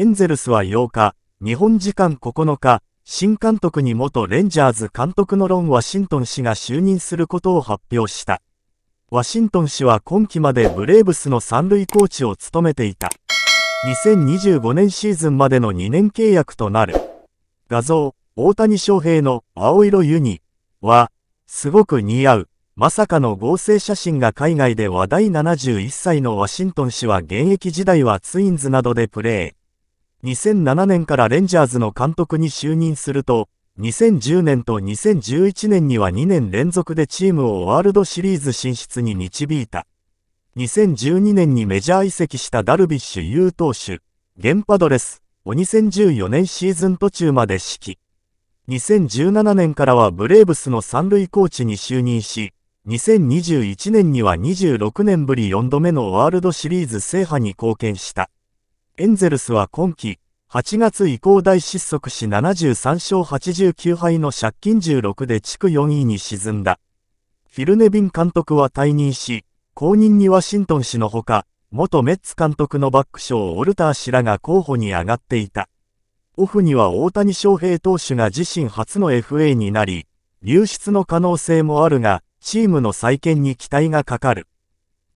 エンゼルスは8日、日本時間9日、新監督に元レンジャーズ監督のロン・ワシントン氏が就任することを発表した。ワシントン氏は今季までブレーブスの三塁コーチを務めていた。2025年シーズンまでの2年契約となる。画像、大谷翔平の青色ユニは、すごく似合う。まさかの合成写真が海外で話題71歳のワシントン氏は現役時代はツインズなどでプレー。2007年からレンジャーズの監督に就任すると、2010年と2011年には2年連続でチームをワールドシリーズ進出に導いた。2012年にメジャー移籍したダルビッシュ有投手、現パドレス、を2014年シーズン途中まで指揮。2017年からはブレーブスの三塁コーチに就任し、2021年には26年ぶり4度目のワールドシリーズ制覇に貢献した。エンゼルスは今季、8月以降大失速し73勝89敗の借金16で地区4位に沈んだ。フィル・ネビン監督は退任し、後任にワシントン氏のほか、元メッツ監督のバック賞オルター氏らが候補に上がっていた。オフには大谷翔平投手が自身初の FA になり、流出の可能性もあるが、チームの再建に期待がかかる。